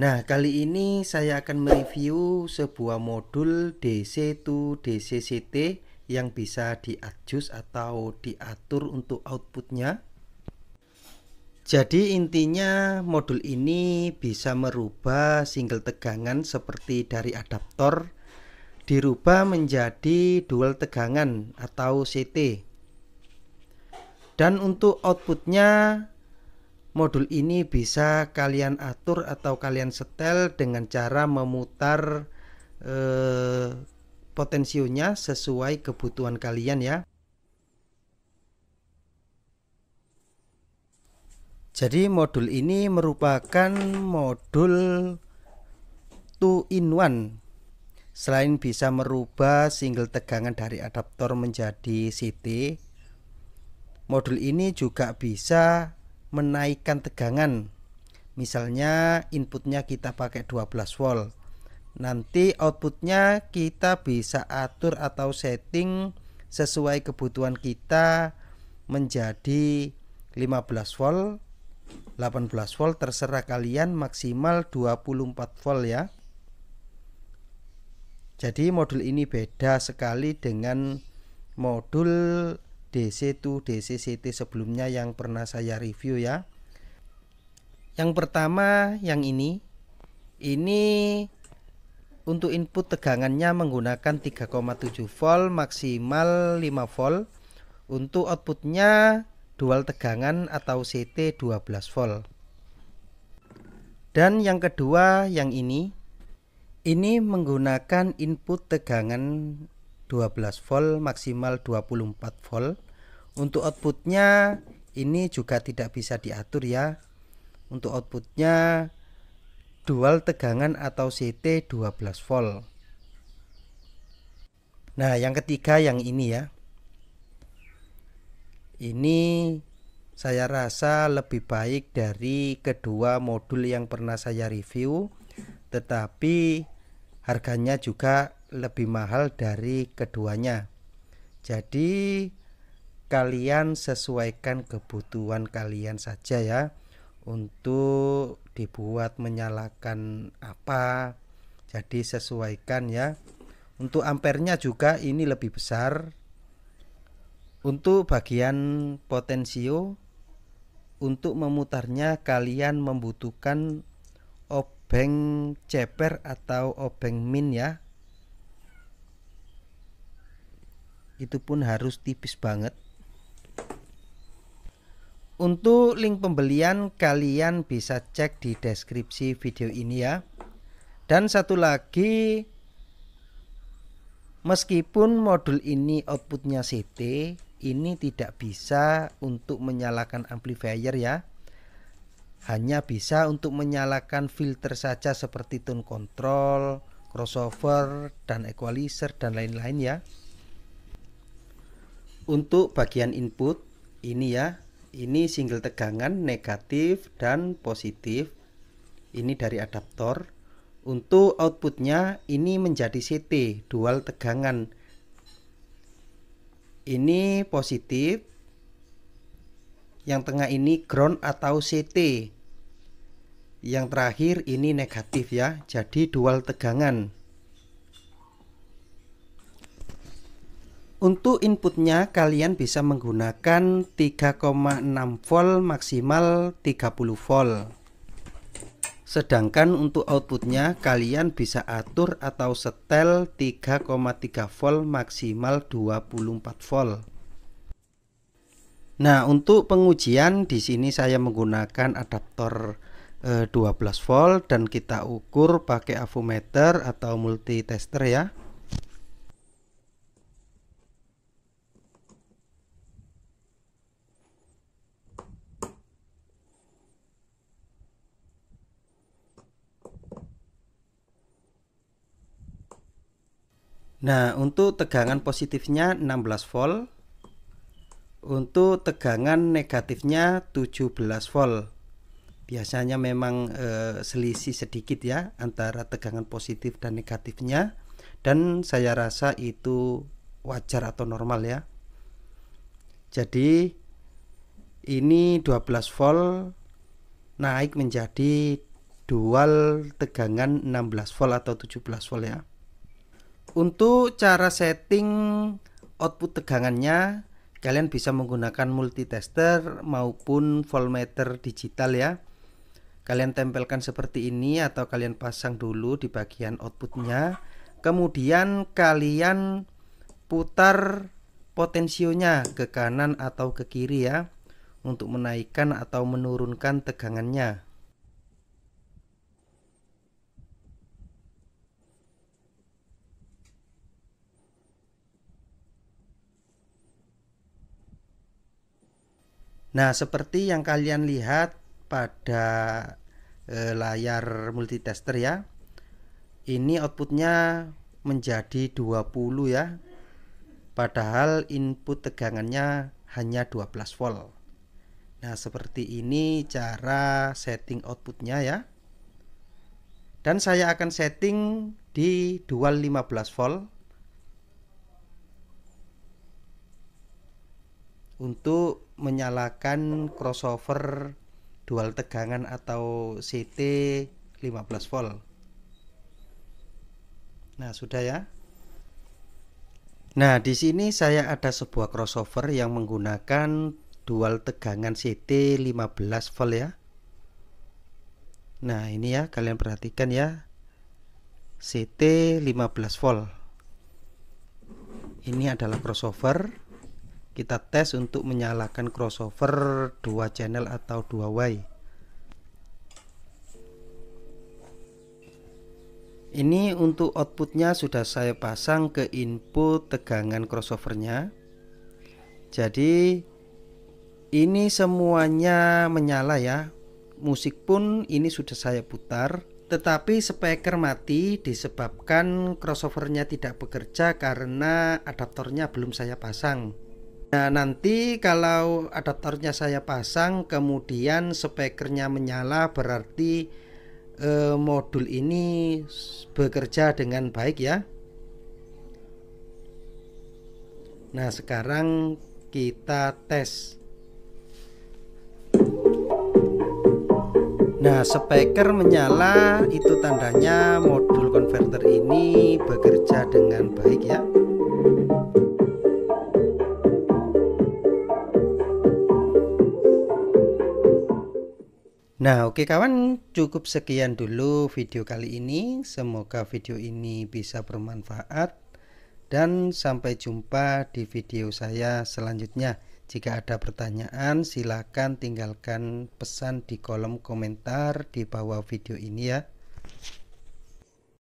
Nah, kali ini saya akan mereview sebuah modul dc to DCCT yang bisa diadjust atau diatur untuk outputnya. Jadi intinya modul ini bisa merubah single tegangan seperti dari adaptor dirubah menjadi dual tegangan atau CT. Dan untuk outputnya Modul ini bisa kalian atur atau kalian setel dengan cara memutar eh, potensionya sesuai kebutuhan kalian ya. Jadi modul ini merupakan modul two in one. Selain bisa merubah single tegangan dari adaptor menjadi CT, modul ini juga bisa menaikkan tegangan. Misalnya inputnya kita pakai 12 volt. Nanti outputnya kita bisa atur atau setting sesuai kebutuhan kita menjadi 15 volt 18 volt terserah kalian maksimal 24 volt ya jadi modul ini beda sekali dengan modul DC2, CT sebelumnya yang pernah saya review ya. Yang pertama yang ini. Ini untuk input tegangannya menggunakan 3,7 volt maksimal 5 volt. Untuk outputnya dual tegangan atau CT 12 volt. Dan yang kedua yang ini ini menggunakan input tegangan 12 volt maksimal 24 volt untuk outputnya ini juga tidak bisa diatur ya untuk outputnya dual tegangan atau CT 12 volt nah yang ketiga yang ini ya ini saya rasa lebih baik dari kedua modul yang pernah saya review tetapi harganya juga lebih mahal dari keduanya. Jadi kalian sesuaikan kebutuhan kalian saja ya untuk dibuat menyalakan apa. Jadi sesuaikan ya. Untuk ampernya juga ini lebih besar. Untuk bagian potensio untuk memutarnya kalian membutuhkan obeng ceper atau obeng min ya itu pun harus tipis banget untuk link pembelian kalian bisa cek di deskripsi video ini ya dan satu lagi meskipun modul ini outputnya CT ini tidak bisa untuk menyalakan amplifier ya hanya bisa untuk menyalakan filter saja seperti tone control crossover dan equalizer dan lain-lain ya untuk bagian input ini ya ini single tegangan negatif dan positif ini dari adaptor untuk outputnya ini menjadi CT dual tegangan ini positif yang tengah ini ground atau CT yang terakhir ini negatif ya jadi dual tegangan Untuk inputnya kalian bisa menggunakan 3,6 volt maksimal 30 volt. Sedangkan untuk outputnya kalian bisa atur atau setel 3,3 volt maksimal 24 volt. Nah, untuk pengujian di sini saya menggunakan adaptor 12 eh, volt dan kita ukur pakai avometer atau multitester ya. Nah, untuk tegangan positifnya 16 volt. Untuk tegangan negatifnya 17 volt. Biasanya memang e, selisih sedikit ya antara tegangan positif dan negatifnya dan saya rasa itu wajar atau normal ya. Jadi ini 12 volt naik menjadi dual tegangan 16 volt atau 17 volt ya. Untuk cara setting output tegangannya, kalian bisa menggunakan multitester maupun voltmeter digital ya. Kalian tempelkan seperti ini atau kalian pasang dulu di bagian outputnya. Kemudian kalian putar potensionya ke kanan atau ke kiri ya untuk menaikkan atau menurunkan tegangannya. Nah, seperti yang kalian lihat pada e, layar multitester ya. Ini outputnya menjadi 20 ya. Padahal input tegangannya hanya 12 volt. Nah, seperti ini cara setting outputnya ya. Dan saya akan setting di dual 15 volt untuk menyalakan crossover dual tegangan atau CT 15 volt nah sudah ya nah di sini saya ada sebuah crossover yang menggunakan dual tegangan CT 15 volt ya nah ini ya kalian perhatikan ya CT 15 volt ini adalah crossover kita tes untuk menyalakan crossover dua channel atau dua way ini untuk outputnya sudah saya pasang ke input tegangan crossovernya jadi ini semuanya menyala ya musik pun ini sudah saya putar tetapi speaker mati disebabkan crossovernya tidak bekerja karena adaptornya belum saya pasang Nah, nanti kalau adaptornya saya pasang kemudian spekernya menyala berarti eh, modul ini bekerja dengan baik ya. Nah, sekarang kita tes. Nah, speaker menyala itu tandanya modul converter ini bekerja dengan baik. Nah, oke kawan, cukup sekian dulu video kali ini. Semoga video ini bisa bermanfaat dan sampai jumpa di video saya selanjutnya. Jika ada pertanyaan, silahkan tinggalkan pesan di kolom komentar di bawah video ini ya.